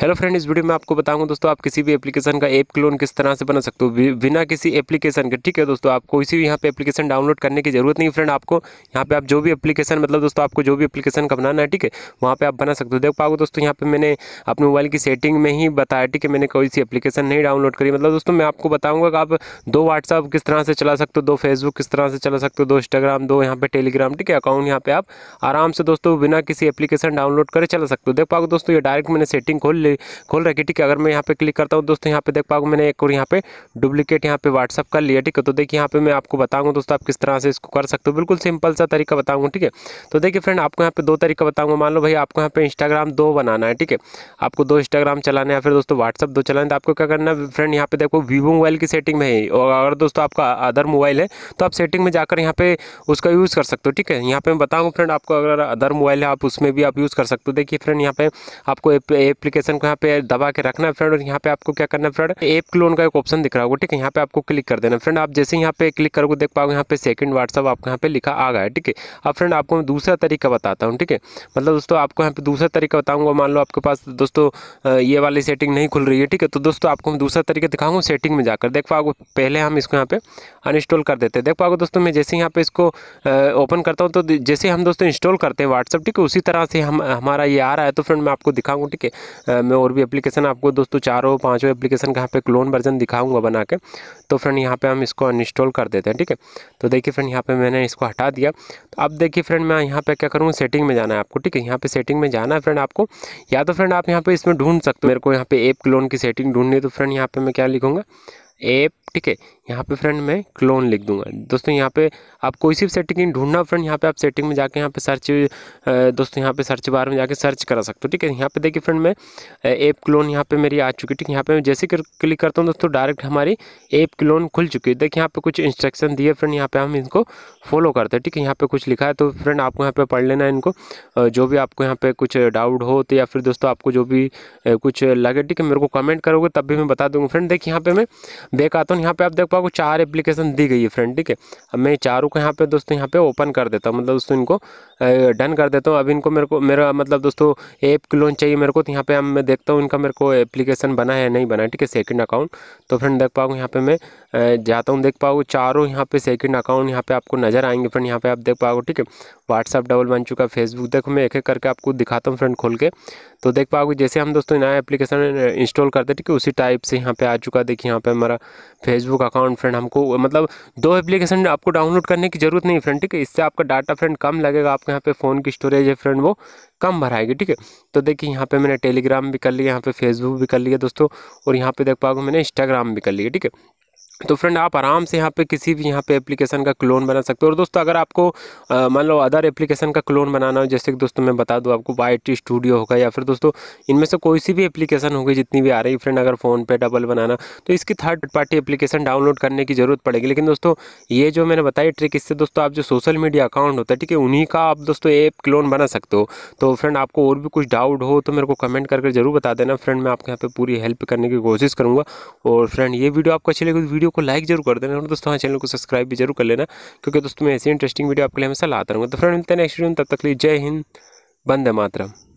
hello friend इस video में आपको बताऊंगा दोस्तों आप किसी भी एप्लीकेशन का एप क्लोन किस तरह से बना सकते हो बिना किसी एप्लीकेशन के ठीक है दोस्तों आप कोई सी भी यहाँ पे एप्लीकेशन डाउनलोड करने की जरूरत नहीं फ्रेंड आपको यहाँ पे आप जो भी एप्लीकेशन मतलब दोस्तों आपको जो भी एप्लीकेशन का बनाना है ठीक है वहाँ पर आप बना सकते हो देख पाओगे दोस्तों यहाँ पे मैंने अपने मोबाइल की सेटिंग में ही बताया ठीक है मैंने कोई सी एप्लीकेशन नहीं डाउनलोड करी मतलब दोस्तों मैं आपको बताऊँगा कि आप दो व्हाट्सअप किस तरह से चला सकते हो दो फेसबुक किस तरह से चला सकते हो दो इंस्टाग्राम दो यहाँ पर टेलीग्राम ठीक है अकाउंट यहाँ पर आप आराम से दोस्तों बिना किसी एप्लीकेशन डाउनलोड करे चला सकते हो देख पाओगे दोस्तों ये डायरेक्ट मैंने सेटिंग खोल खोल खोल है ठीक है अगर मैं यहाँ पे क्लिक करता हूँ दोस्तों यहाँ पे देख पाऊंगा मैंने एक और यहाँ पे डुप्लीकेट यहाँ पे व्हाट्सअप कर लिया ठीक है तो देखिए यहाँ पे मैं आपको बताऊँगा दोस्तों आप किस तरह से इसको कर सकते हो बिल्कुल सिंपल सा तरीका बताऊँगा ठीक है तो देखिए फ्रेंड आपको यहाँ पे दो तरीका बताऊँगा मान लो भाई आपको यहाँ पे इंस्टाग्राम दो बनाना है ठीक है आपको दो इंस्टाग्राम चलाना या फिर दोस्तों व्हाट्सअप दो चलाना है तो आपको क्या करना है फ्रेंड यहाँ पे देखो वीवो मोबाइल की सेटिंग में और अगर दोस्तों आपका अदर मोबाइल है तो आप सेटिंग में जाकर यहाँ पे उसका यूज़ कर सकते हो ठीक है यहाँ पे मैं बताऊँगा फ्रेंड आपको अगर अदर मोबाइल है आप उसमें भी आप यूज़ कर सकते हो देखिए फ्रेंड यहाँ पे आपको एप्लीकेशन बटन को यहाँ पे दबा के रखना है फ्रेंड और यहाँ पे आपको क्या करना है फ्रेंड एप क्लोन का एक ऑप्शन दिख रहा होगा ठीक है यहाँ पे आपको क्लिक कर देना फ्रेंड आप जैसे यहाँ पे क्लिक करोगे देख पाओगे यहाँ पे सेकंड व्हाट्सअप आपको यहाँ पे लिखा आ गया है ठीक है अब फ्रेंड आपको मैं दूसरा तरीका बताता हूँ ठीक है मतलब दोस्तों आपको यहाँ पे दूसरा तरीका बताऊंगा मान लो आपके पास दोस्तों ये वाली सेटिंग नहीं खुल रही है ठीक है तो दोस्तों आपको मैं दूसरा तरीका दिखाऊंगा सेटिंग में जाकर देख पाओगे पहले हम इसको यहाँ पे अनइंस्टॉल कर देते हैं देख पाओगे दोस्तों मैं जैसे यहाँ पे इसको ओपन करता हूँ तो जैसे हम दोस्तों इंस्टॉल करते हैं व्हाट्सअप ठीक है उसी तरह से हम हमारा ये आ रहा है तो फ्रेंड मैं आपको दिखाऊंगा ठीक है मैं और भी एप्लीकेशन आपको दोस्तों चारों पाँचों एप्लीकेशन का यहाँ पे क्लोन वर्जन दिखाऊंगा बना के तो फ्रेंड यहाँ पे हम इसको अनइंस्टॉल कर देते हैं ठीक है तो देखिए फ्रेंड यहाँ पे मैंने इसको हटा दिया तो अब देखिए फ्रेंड मैं यहाँ पे क्या करूँगा सेटिंग में जाना है आपको ठीक है यहाँ पे सेटिंग में जाना है फ्रेंड आपको या तो फ्रेंड आप यहाँ पे इसमें ढूंढ सकते हो मेरे को यहाँ पे एप क्लोन की सेटिंग ढूंढनी है तो फ्रेंड यहाँ पे मैं क्या लिखूँगा ऐप ठीक है यहाँ पे फ्रेंड मैं क्लोन लिख दूंगा दोस्तों यहाँ पे आप कोई सी भी सेटिंग नहीं ढूंढना फ्रेंड यहाँ पे आप सेटिंग में जाके यहाँ पे सर्च दोस्तों यहाँ पे सर्च बार में जाके सर्च करा सकते हो ठीक है यहाँ पे देखिए फ्रेंड मैं ऐप क्लोन यहाँ पे मेरी आ चुकी है ठीक है यहाँ पे मैं जैसे क्लिक करता हूँ दोस्तों डायरेक्ट हमारी ऐप क्लोन खुल चुकी है देखिए यहाँ पे कुछ इंस्ट्रक्शन दिए फ्रेंड यहाँ पे हम इनको फॉलो करते हैं ठीक है यहाँ पे कुछ लिखा है तो फ्रेंड आपको यहाँ पे पढ़ लेना है इनको जो भी आपको यहाँ पे कुछ डाउट हो तो या फिर दोस्तों आपको जो भी कुछ लगे ठीक है मेरे को कमेंट करोगे तब भी मैं बता दूंगा फ्रेंड देखिए यहाँ पे मैं बैक आता हूँ यहाँ पे आप देख पाओगे चार एप्लीकेशन दी गई है फ्रेंड ठीक है अब मैं चारों को यहाँ पे दोस्तों यहाँ पे ओपन कर देता हूँ मतलब दोस्तों इनको डन कर देता हूँ अब इनको मेरे को मेरा मतलब दोस्तों ऐप लॉन्च चाहिए मेरे को तो यहाँ पे मैं देखता हूँ इनका मेरे को एप्लीकेशन बना है नहीं बना है ठीक है सेकेंड अकाउंट तो फ्रेंड देख पाऊँ यहाँ पे मैं जाता हूँ देख पाऊँ चारों यहाँ पे सेकेंड अकाउंट यहाँ पे आपको नजर आएंगे फ्रेंड यहाँ पे आप देख पाओगे ठीक है व्हाट्सअप डबल बन चुका है फेसबुक देखो मैं एक एक करके आपको दिखाता हूँ फ्रेंड खोल के तो देख पाओगे जैसे हम दोस्तों नया एप्लीकेशन इंस्टॉल करते ठीक है उसी टाइप से यहाँ पे आ चुका देखिए यहाँ पे हमारा आपका फेसबुक अकाउंट फ्रेंड हमको मतलब दो एप्लीकेशन आपको डाउनलोड करने की ज़रूरत नहीं फ्रेंड ठीक है इससे आपका डाटा फ्रेंड कम लगेगा आपके यहाँ पे फ़ोन की स्टोरेज है फ्रेंड वो कम भराएगी ठीक है तो देखिए यहाँ पे मैंने टेलीग्राम भी कर लिया यहाँ पे फेसबुक भी कर लिया दोस्तों और यहाँ पे देख पाओगे मैंने इंस्टाग्राम भी कर लिया ठीक है तो फ्रेंड आप आराम से यहाँ पे किसी भी यहाँ पे एप्लीकेशन का क्लोन बना सकते हो और दोस्तों अगर आपको मान लो अदर एप्लीकेशन का क्लोन बनाना हो जैसे कि दोस्तों मैं बता दूँ आपको वाई टी स्टूडियो होगा या फिर दोस्तों इनमें से कोई सी भी एप्लीकेशन होगी जितनी भी आ रही फ्रेंड अगर फ़ोन पे डबल बनाना तो इसकी थर्ड पार्टी एप्लीकेशन डाउनलोड करने की ज़रूरत पड़ेगी लेकिन दोस्तों ये जो मैंने बताई ट्रिक इससे दोस्तों आप जो सोशल मीडिया अकाउंट होता है ठीक है उन्हीं का आप दोस्तों ऐप क्लोन बना सकते हो तो फ्रेंड आपको और भी कुछ डाउट हो तो मेरे को कमेंट करके जरूर बता देना फ्रेंड मैं आपके यहाँ पर पूरी हेल्प करने की कोशिश करूँगा और फ्रेंड ये वीडियो आपको अच्छी लगी वीडियो तो वीडियो को लाइक जरूर कर देना और दोस्तों हमारे चैनल को सब्सक्राइब भी जरूर कर लेना क्योंकि दोस्तों मैं ऐसी इंटरेस्टिंग वीडियो आपके लिए हमेशा लाता रहूँगा तो फ्रेंड मिलते हैं नेक्स्ट वीडियो तब तक लिए जय हिंद बंद मातरम